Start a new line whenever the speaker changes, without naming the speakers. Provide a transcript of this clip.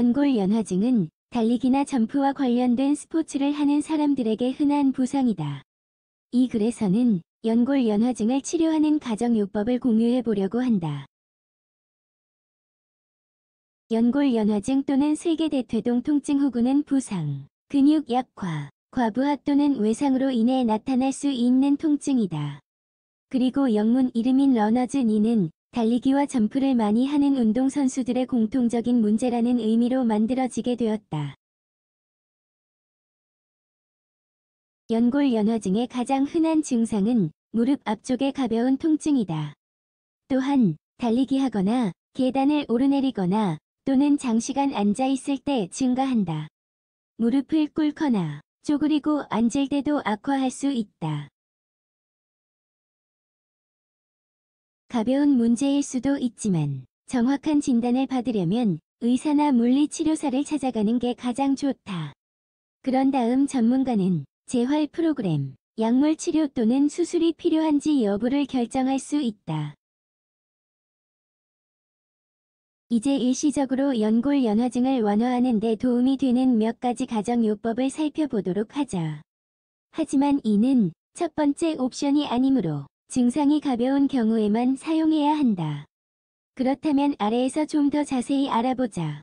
연골 연화증은 달리기나 점프와 관련된 스포츠를 하는
사람들에게 흔한 부상이다. 이 글에서는 연골 연화증을 치료하는 가정요법을 공유해 보려고 한다. 연골 연화증 또는 세계대퇴동 통증 후구는 부상, 근육 약화,
과부하 또는 외상으로 인해 나타날 수 있는 통증이다. 그리고
영문 이름인 러너즈니는 달리기와 점프를 많이 하는 운동선수들의 공통적인 문제라는 의미로 만들어지게 되었다. 연골 연화증의 가장 흔한 증상은 무릎 앞쪽의 가벼운
통증이다. 또한 달리기 하거나 계단을 오르내리거나
또는 장시간 앉아있을 때 증가한다. 무릎을 꿇거나 쪼그리고 앉을 때도 악화할 수 있다. 가벼운 문제일 수도 있지만 정확한 진단을 받으려면
의사나 물리치료사를 찾아가는 게 가장 좋다. 그런 다음
전문가는 재활 프로그램, 약물 치료 또는 수술이 필요한지 여부를 결정할 수 있다. 이제 일시적으로 연골 연화증을 완화하는 데 도움이 되는 몇 가지 가정요법을 살펴보도록
하자. 하지만 이는 첫 번째 옵션이 아니므로 증상이
가벼운 경우에만 사용해야 한다. 그렇다면 아래에서 좀 더 자세히 알아보자.